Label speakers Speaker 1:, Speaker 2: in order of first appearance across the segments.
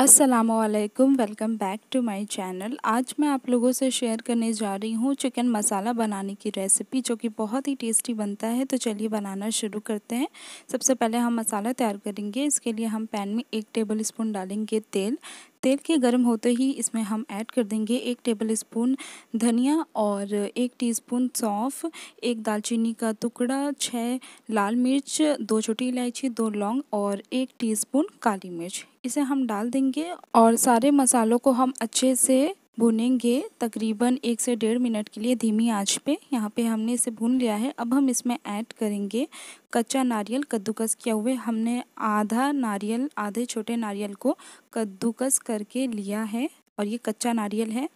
Speaker 1: असलकम welcome back to my channel आज मैं आप लोगों से शेयर करने जा रही हूँ चिकन मसाला बनाने की रेसिपी जो कि बहुत ही टेस्टी बनता है तो चलिए बनाना शुरू करते हैं सबसे पहले हम मसाला तैयार करेंगे इसके लिए हम पैन में एक टेबल स्पून डालेंगे तेल तेल के गर्म होते ही इसमें हम ऐड कर देंगे एक टेबल स्पून धनिया और एक टीस्पून सौंफ एक दालचीनी का टुकड़ा छः लाल मिर्च दो छोटी इलायची दो लौंग और एक टीस्पून काली मिर्च इसे हम डाल देंगे और सारे मसालों को हम अच्छे से भुनेंगे तकरीबन एक से डेढ़ मिनट के लिए धीमी आंच पे यहाँ पे हमने इसे भून लिया है अब हम इसमें ऐड करेंगे कच्चा नारियल कद्दूकस किया हुए हमने आधा नारियल आधे छोटे नारियल को कद्दूकस करके लिया है और ये कच्चा नारियल है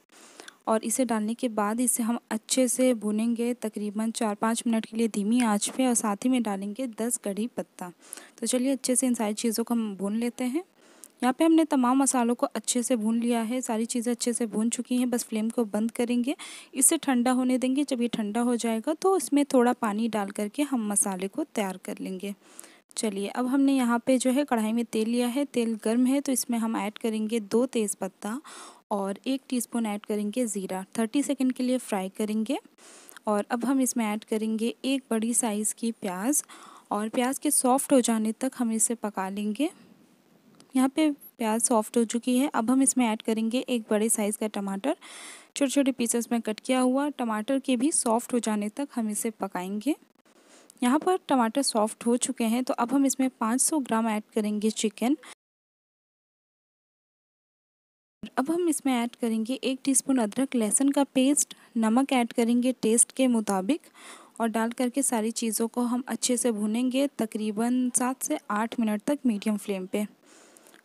Speaker 1: और इसे डालने के बाद इसे हम अच्छे से भुनेंगे तकरीबन चार पाँच मिनट के लिए धीमी आँच पे और साथ ही में डालेंगे दस कड़ी पत्ता तो चलिए अच्छे से इन सारी चीज़ों को हम भून लेते हैं यहाँ पे हमने तमाम मसालों को अच्छे से भून लिया है सारी चीज़ें अच्छे से भून चुकी हैं बस फ्लेम को बंद करेंगे इसे ठंडा होने देंगे जब ये ठंडा हो जाएगा तो इसमें थोड़ा पानी डाल करके हम मसाले को तैयार कर लेंगे चलिए अब हमने यहाँ पे जो है कढ़ाई में तेल लिया है तेल गर्म है तो इसमें हम ऐड करेंगे दो तेज़पत्ता और एक टीस्पून ऐड करेंगे ज़ीरा थर्टी सेकेंड के लिए फ्राई करेंगे और अब हम इसमें ऐड करेंगे एक बड़ी साइज़ की प्याज और प्याज के सॉफ्ट हो जाने तक हम इसे पका लेंगे यहाँ पे प्याज सॉफ्ट हो चुकी है अब हम इसमें ऐड करेंगे एक बड़े साइज़ का टमाटर छोटे छोटे पीसेस में कट किया हुआ टमाटर के भी सॉफ्ट हो जाने तक हम इसे पकाएंगे यहाँ पर टमाटर सॉफ्ट हो चुके हैं तो अब हम इसमें 500 ग्राम ऐड करेंगे चिकन अब हम इसमें ऐड करेंगे एक टीस्पून अदरक लहसुन का पेस्ट नमक ऐड करेंगे टेस्ट के मुताबिक और डाल करके सारी चीज़ों को हम अच्छे से भूनेंगे तकरीबन सात से आठ मिनट तक मीडियम फ्लेम पे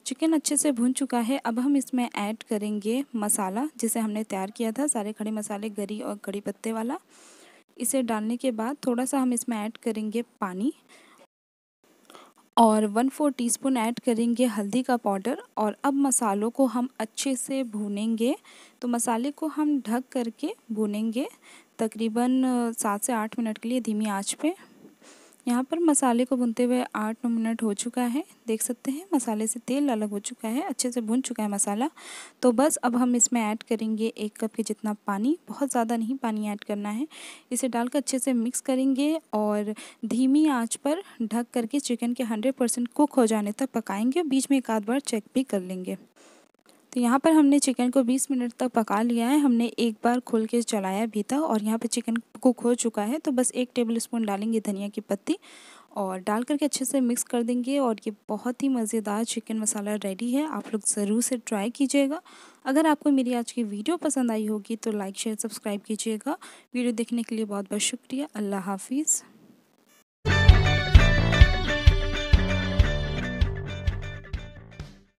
Speaker 1: चिकन अच्छे से भुन चुका है अब हम इसमें ऐड करेंगे मसाला जिसे हमने तैयार किया था सारे खड़े मसाले गरी और कड़ी पत्ते वाला इसे डालने के बाद थोड़ा सा हम इसमें ऐड करेंगे पानी और वन फोर टीस्पून ऐड करेंगे हल्दी का पाउडर और अब मसालों को हम अच्छे से भूनेंगे तो मसाले को हम ढक करके भूनेंगे तकरीबन सात से आठ मिनट के लिए धीमी आँच पर यहाँ पर मसाले को भुनते हुए आठ नौ मिनट हो चुका है देख सकते हैं मसाले से तेल अलग हो चुका है अच्छे से भुन चुका है मसाला तो बस अब हम इसमें ऐड करेंगे एक कप के जितना पानी बहुत ज़्यादा नहीं पानी ऐड करना है इसे डालकर अच्छे से मिक्स करेंगे और धीमी आँच पर ढक करके चिकन के हंड्रेड परसेंट कुक हो जाने तक पकाएँगे बीच में एक आध बार चेक भी कर लेंगे तो यहाँ पर हमने चिकन को 20 मिनट तक पका लिया है हमने एक बार खोल के चलाया भी था और यहाँ पर चिकन कुक हो चुका है तो बस एक टेबल स्पून डालेंगे धनिया की पत्ती और डाल करके अच्छे से मिक्स कर देंगे और ये बहुत ही मज़ेदार चिकन मसाला रेडी है आप लोग ज़रूर से ट्राई कीजिएगा अगर आपको मेरी आज की वीडियो पसंद आई होगी तो लाइक शेयर सब्सक्राइब कीजिएगा वीडियो देखने के लिए बहुत बहुत शुक्रिया अल्लाह हाफिज़